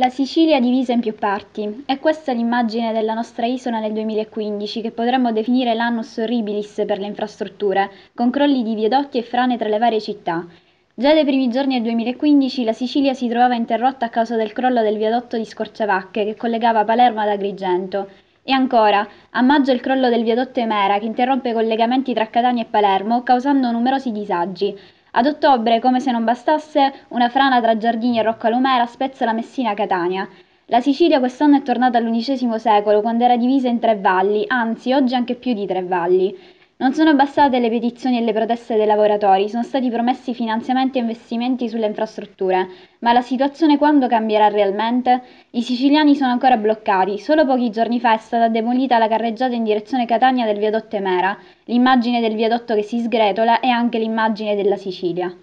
La Sicilia è divisa in più parti. È questa l'immagine della nostra isola nel 2015, che potremmo definire l'annus horribilis per le infrastrutture, con crolli di viadotti e frane tra le varie città. Già dai primi giorni del 2015 la Sicilia si trovava interrotta a causa del crollo del viadotto di Scorciavacche che collegava Palermo ad Agrigento. E ancora, a maggio il crollo del viadotto Emera che interrompe i collegamenti tra Catania e Palermo, causando numerosi disagi. Ad ottobre, come se non bastasse, una frana tra Giardini e Rocca Roccalumera spezza la Messina-Catania. La Sicilia quest'anno è tornata all'undicesimo secolo, quando era divisa in tre valli, anzi oggi anche più di tre valli. Non sono bastate le petizioni e le proteste dei lavoratori, sono stati promessi finanziamenti e investimenti sulle infrastrutture, ma la situazione quando cambierà realmente? I siciliani sono ancora bloccati, solo pochi giorni fa è stata demolita la carreggiata in direzione Catania del viadotto Emera, l'immagine del viadotto che si sgretola è anche l'immagine della Sicilia.